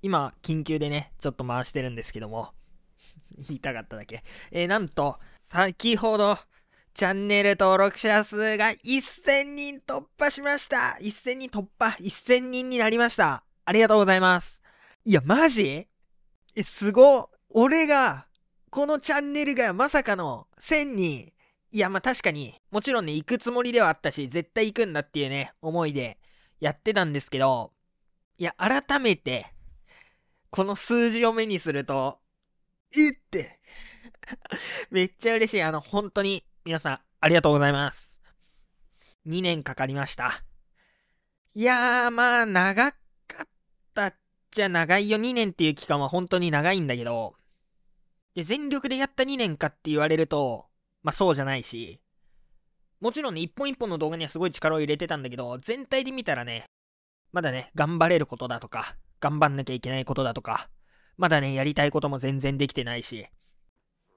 今、緊急でね、ちょっと回してるんですけども、言いたかっただけ。えー、なんと、先ほど、チャンネル登録者数が1000人突破しました !1000 人突破 !1000 人になりましたありがとうございますいや、マジえ、すご俺が、このチャンネルがまさかの1000人いや、まあ確かに、もちろんね、行くつもりではあったし、絶対行くんだっていうね、思いでやってたんですけど、いや、改めて、この数字を目にすると、えって めっちゃ嬉しい。あの、本当に皆さんありがとうございます。2年かかりました。いやー、まあ、長かったっちゃ長いよ。2年っていう期間は本当に長いんだけど、で全力でやった2年かって言われると、まあそうじゃないし、もちろんね、一本一本の動画にはすごい力を入れてたんだけど、全体で見たらね、まだね、頑張れることだとか、頑張んなきゃいけないことだとか、まだね、やりたいことも全然できてないし、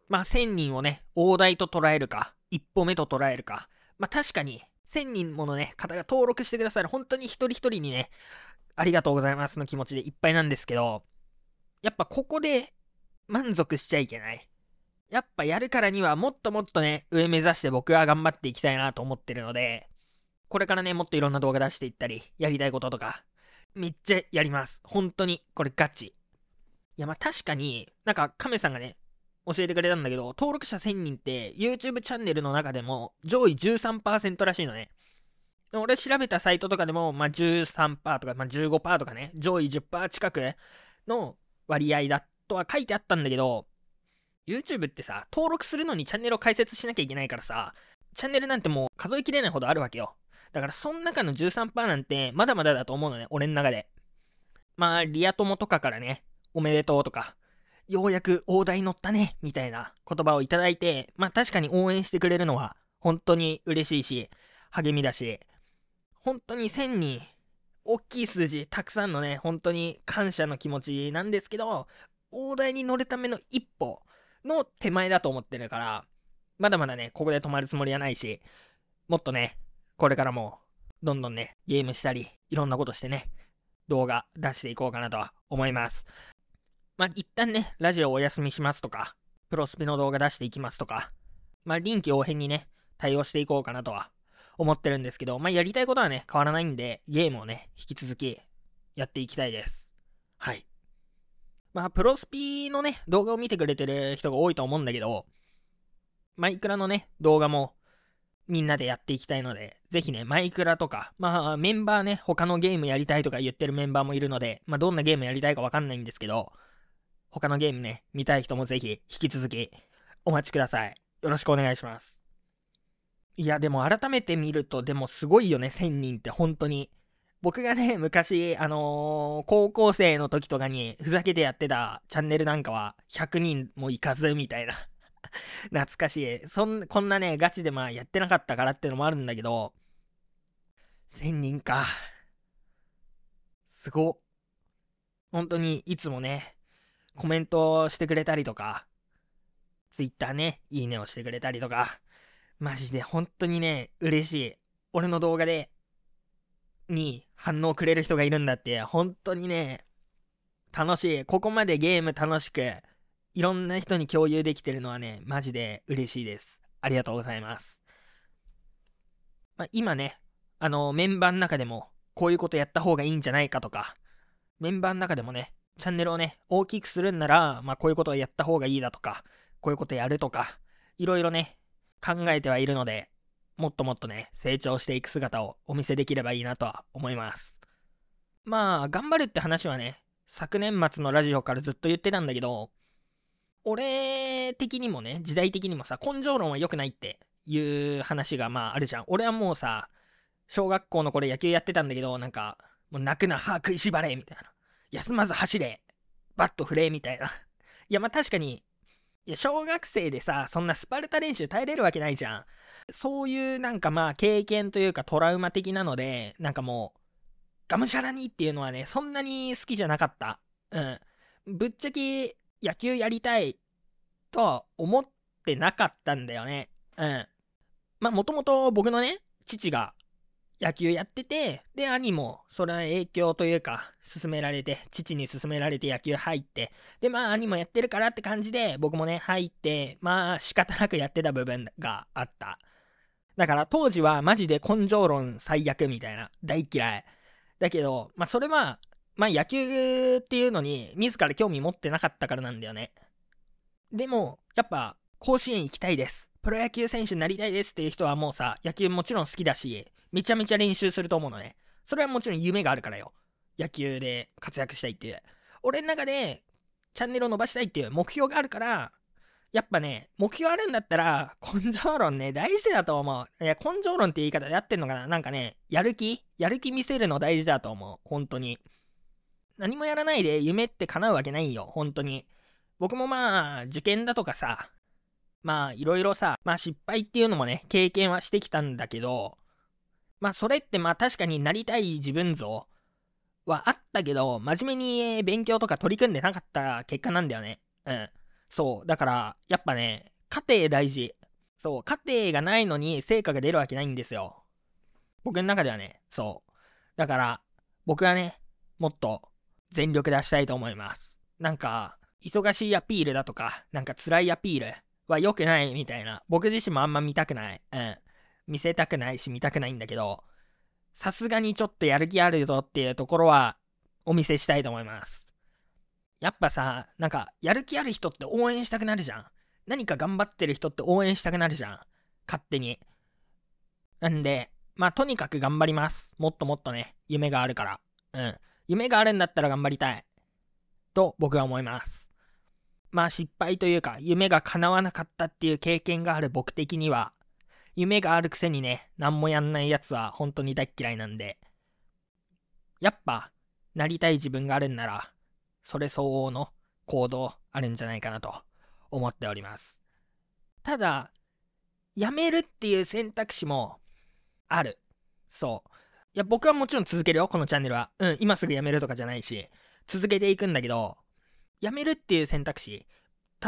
まあ、1000人をね、大台と捉えるか、一歩目と捉えるか、まあ、確かに、1000人ものね、方が登録してくださる、本当に一人一人にね、ありがとうございますの気持ちでいっぱいなんですけど、やっぱここで満足しちゃいけない。やっぱやるからにはもっともっとね、上目指して僕は頑張っていきたいなと思ってるので、これからね、もっといろんな動画出していったり、やりたいこととか、めっちゃやります。本当に。これガチ。いや、まあ確かに、なんか亀さんがね、教えてくれたんだけど、登録者1000人って YouTube チャンネルの中でも上位13%らしいのね。俺調べたサイトとかでも、まあ、13%とか、まあ、15%とかね、上位10%近くの割合だとは書いてあったんだけど、YouTube ってさ、登録するのにチャンネルを開設しなきゃいけないからさ、チャンネルなんてもう数えきれないほどあるわけよ。だからその中の13%なんてまだまだだと思うのね、俺の中で。まあ、リア友とかからね、おめでとうとか、ようやく大台乗ったね、みたいな言葉をいただいて、まあ確かに応援してくれるのは本当に嬉しいし、励みだし、本当に1000人、大きい数字、たくさんのね、本当に感謝の気持ちなんですけど、大台に乗るための一歩の手前だと思ってるから、まだまだね、ここで止まるつもりはないし、もっとね、これからも、どんどんね、ゲームしたり、いろんなことしてね、動画出していこうかなとは思います。まあ、一旦ね、ラジオお休みしますとか、プロスピの動画出していきますとか、まあ、臨機応変にね、対応していこうかなとは思ってるんですけど、まあ、やりたいことはね、変わらないんで、ゲームをね、引き続きやっていきたいです。はい。まあ、プロスピのね、動画を見てくれてる人が多いと思うんだけど、マイクラのね、動画もみんなでやっていきたいので、ぜひね、マイクラとか、まあメンバーね、他のゲームやりたいとか言ってるメンバーもいるので、まあどんなゲームやりたいかわかんないんですけど、他のゲームね、見たい人もぜひ引き続きお待ちください。よろしくお願いします。いや、でも改めて見ると、でもすごいよね、1000人って本当に。僕がね、昔、あのー、高校生の時とかにふざけてやってたチャンネルなんかは100人もいかずみたいな 懐かしい。そん、こんなね、ガチでまあやってなかったからってのもあるんだけど、1000人か。すご。本当にいつもね、コメントしてくれたりとか、Twitter ね、いいねをしてくれたりとか、マジで本当にね、嬉しい。俺の動画で、に反応くれる人がいるんだって、本当にね、楽しい。ここまでゲーム楽しく、いろんな人に共有できてるのはね、マジで嬉しいです。ありがとうございます。まあ、今ね、あの、メンバーの中でも、こういうことやった方がいいんじゃないかとか、メンバーの中でもね、チャンネルをね、大きくするんなら、まあ、こういうことをやった方がいいだとか、こういうことやるとか、いろいろね、考えてはいるので、もっともっとね、成長していく姿をお見せできればいいなとは思います。まあ、頑張るって話はね、昨年末のラジオからずっと言ってたんだけど、俺的にもね、時代的にもさ、根性論は良くないっていう話がまああるじゃん。俺はもうさ、小学校の頃野球やってたんだけど、なんか、もう泣くな、歯食いしばれ、みたいな。休まず走れ、バット振れ、みたいな。いや、まあ確かに、いや、小学生でさ、そんなスパルタ練習耐えれるわけないじゃん。そういうなんかまあ経験というかトラウマ的なので、なんかもう、がむしゃらにっていうのはね、そんなに好きじゃなかった。うん。ぶっちゃけ、野球やりたいとは思ってなかったんだよね。うん。まあ、もともと僕のね、父が野球やってて、で、兄も、それは影響というか、勧められて、父に勧められて野球入って、で、まあ、兄もやってるからって感じで、僕もね、入って、まあ、仕方なくやってた部分があった。だから、当時はマジで根性論最悪みたいな、大嫌い。だけど、まあ、それは、まあ野球っていうのに自ら興味持ってなかったからなんだよね。でも、やっぱ甲子園行きたいです。プロ野球選手になりたいですっていう人はもうさ、野球もちろん好きだし、めちゃめちゃ練習すると思うのね。それはもちろん夢があるからよ。野球で活躍したいっていう。俺の中でチャンネルを伸ばしたいっていう目標があるから、やっぱね、目標あるんだったら、根性論ね、大事だと思う。いや、根性論って言い方でやってんのかななんかね、やる気やる気見せるの大事だと思う。本当に。何もやらないで夢って叶うわけないよ、本当に。僕もまあ、受験だとかさ、まあ、いろいろさ、まあ失敗っていうのもね、経験はしてきたんだけど、まあそれってまあ確かになりたい自分像はあったけど、真面目に勉強とか取り組んでなかった結果なんだよね。うん。そう。だから、やっぱね、家庭大事。そう。家庭がないのに成果が出るわけないんですよ。僕の中ではね、そう。だから、僕はね、もっと全力出したいと思います。なんか、忙しいアピールだとか、なんか辛いアピールは良くないみたいな、僕自身もあんま見たくない。うん。見せたくないし見たくないんだけど、さすがにちょっとやる気あるぞっていうところはお見せしたいと思います。やっぱさ、なんかやる気ある人って応援したくなるじゃん。何か頑張ってる人って応援したくなるじゃん。勝手に。なんで、まあとにかく頑張ります。もっともっとね、夢があるから。うん。夢があるんだったら頑張りたい。と僕は思います。まあ失敗というか夢が叶わなかったっていう経験がある僕的には夢があるくせにね何もやんないやつは本当に大っ嫌いなんでやっぱなりたい自分があるんならそれ相応の行動あるんじゃないかなと思っておりますただやめるっていう選択肢もあるそういや、僕はもちろん続けるよ、このチャンネルは。うん、今すぐ辞めるとかじゃないし、続けていくんだけど、やめるっていう選択肢、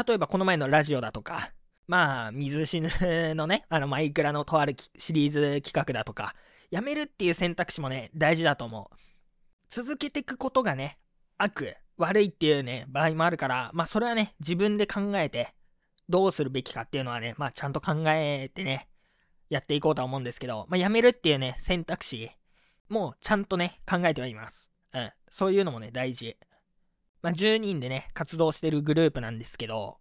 例えばこの前のラジオだとか、まあ、水死ぬのね、あの、マイクラのとあるシリーズ企画だとか、やめるっていう選択肢もね、大事だと思う。続けていくことがね、悪、悪いっていうね、場合もあるから、まあ、それはね、自分で考えて、どうするべきかっていうのはね、まあ、ちゃんと考えてね、やっていこうとは思うんですけど、まあ、辞めるっていうね、選択肢、もうちゃんとね、考えてはいます。うん。そういうのもね、大事。まあ、10人でね、活動してるグループなんですけど、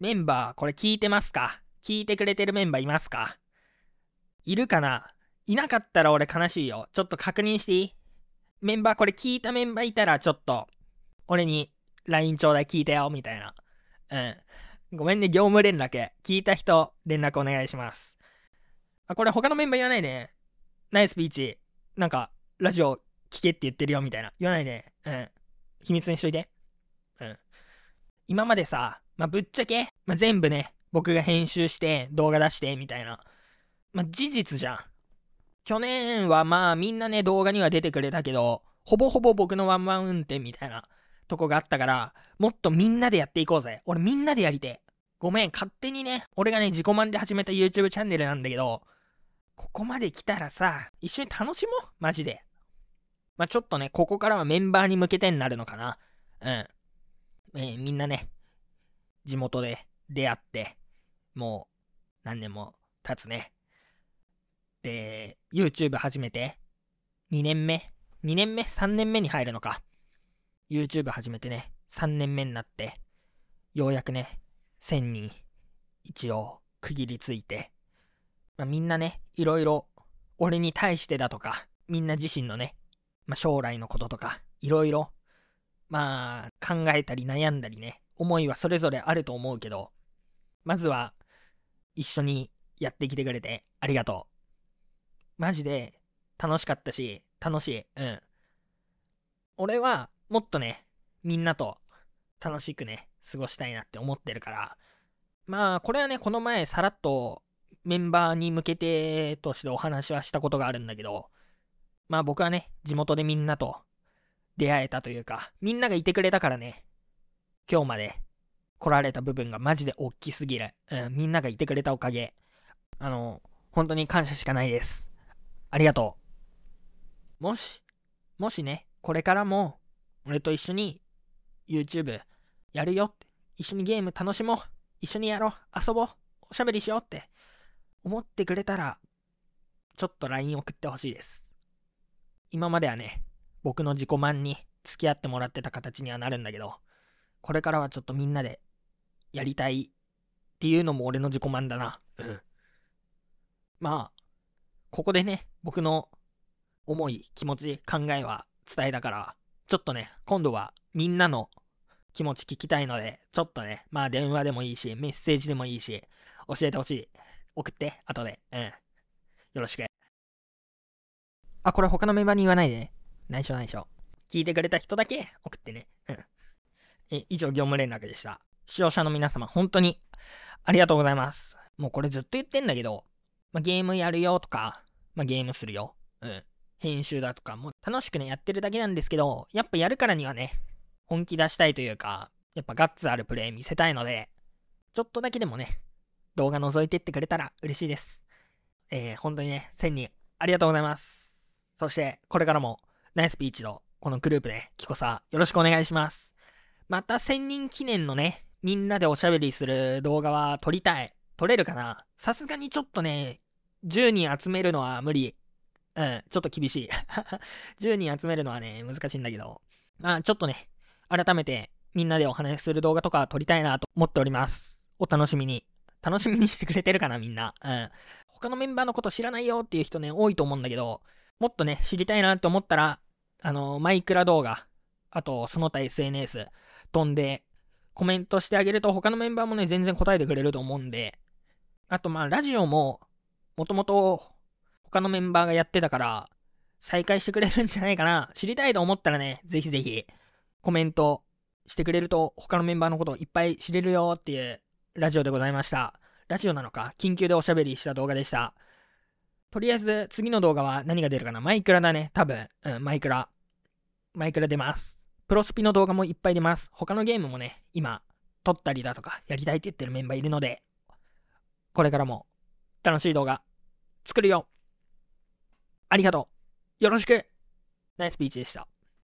メンバー、これ聞いてますか聞いてくれてるメンバーいますかいるかないなかったら俺悲しいよ。ちょっと確認していいメンバー、これ聞いたメンバーいたら、ちょっと、俺に LINE ちょうだい聞いたよ、みたいな。うん。ごめんね、業務連絡。聞いた人、連絡お願いします。あ、これ他のメンバー言わないで、ね。ナイスピーチ。なんか、ラジオ聞けって言ってるよみたいな。言わないで。うん。秘密にしといて。うん。今までさ、まあ、ぶっちゃけ、まあ、全部ね、僕が編集して動画出してみたいな。まあ、事実じゃん。去年はまあみんなね動画には出てくれたけど、ほぼほぼ僕のワンワン運転みたいなとこがあったから、もっとみんなでやっていこうぜ。俺みんなでやりて。ごめん、勝手にね、俺がね、自己満で始めた YouTube チャンネルなんだけど、ここまで来たらさ、一緒に楽しもう、マジで。まあ、ちょっとね、ここからはメンバーに向けてになるのかな。うん。えー、みんなね、地元で出会って、もう何年も経つね。で、YouTube 始めて、2年目 ?2 年目 ?3 年目に入るのか。YouTube 始めてね、3年目になって、ようやくね、1000人、一応、区切りついて、まあ、みんなね、いろいろ、俺に対してだとか、みんな自身のね、まあ、将来のこととか、いろいろ、まあ、考えたり悩んだりね、思いはそれぞれあると思うけど、まずは、一緒にやってきてくれてありがとう。マジで、楽しかったし、楽しい。うん。俺は、もっとね、みんなと楽しくね、過ごしたいなって思ってるから、まあ、これはね、この前さらっとメンバーに向けてとしてお話はしたことがあるんだけど、まあ僕はね、地元でみんなと出会えたというか、みんながいてくれたからね、今日まで来られた部分がマジで大きすぎる。うん、みんながいてくれたおかげ。あの、本当に感謝しかないです。ありがとう。もし、もしね、これからも、俺と一緒に YouTube やるよって、一緒にゲーム楽しもう、一緒にやろう、遊ぼう、おしゃべりしようって思ってくれたら、ちょっと LINE 送ってほしいです。今まではね、僕の自己満に付き合ってもらってた形にはなるんだけど、これからはちょっとみんなでやりたいっていうのも俺の自己満だな。うん。まあ、ここでね、僕の思い、気持ち、考えは伝えたから、ちょっとね、今度はみんなの気持ち聞きたいので、ちょっとね、まあ電話でもいいし、メッセージでもいいし、教えてほしい。送って、後で。うん。よろしく。あ、これ他のメンバーに言わないでね。内緒内緒。聞いてくれた人だけ送ってね。うん。え、以上業務連絡でした。視聴者の皆様、本当にありがとうございます。もうこれずっと言ってんだけど、まゲームやるよとか、まゲームするよ。うん。編集だとか、もう楽しくね、やってるだけなんですけど、やっぱやるからにはね、本気出したいというか、やっぱガッツあるプレイ見せたいので、ちょっとだけでもね、動画覗いてってくれたら嬉しいです。えー、本当にね、1000人ありがとうございます。そして、これからもナイスピーチのこのグループで、キコさよろしくお願いします。また1000人記念のね、みんなでおしゃべりする動画は撮りたい。撮れるかなさすがにちょっとね、10人集めるのは無理。うん、ちょっと厳しい。10 人集めるのはね、難しいんだけど。まあ、ちょっとね、改めてみんなでお話しする動画とか撮りたいなと思っております。お楽しみに。楽しみにしてくれてるかな、みんな。うん。他のメンバーのこと知らないよっていう人ね、多いと思うんだけど、もっとね、知りたいなって思ったら、あの、マイクラ動画、あと、その他 SNS 飛んで、コメントしてあげると他のメンバーもね、全然答えてくれると思うんで、あとまあ、ラジオも、もともと他のメンバーがやってたから、再開してくれるんじゃないかな。知りたいと思ったらね、ぜひぜひ、コメントしてくれると他のメンバーのこといっぱい知れるよっていうラジオでございました。ラジオなのか、緊急でおしゃべりした動画でした。とりあえず、次の動画は何が出るかなマイクラだね。多分、うん、マイクラ。マイクラ出ます。プロスピの動画もいっぱい出ます。他のゲームもね、今、撮ったりだとか、やりたいって言ってるメンバーいるので、これからも、楽しい動画、作るよありがとうよろしくナイスピーチでした。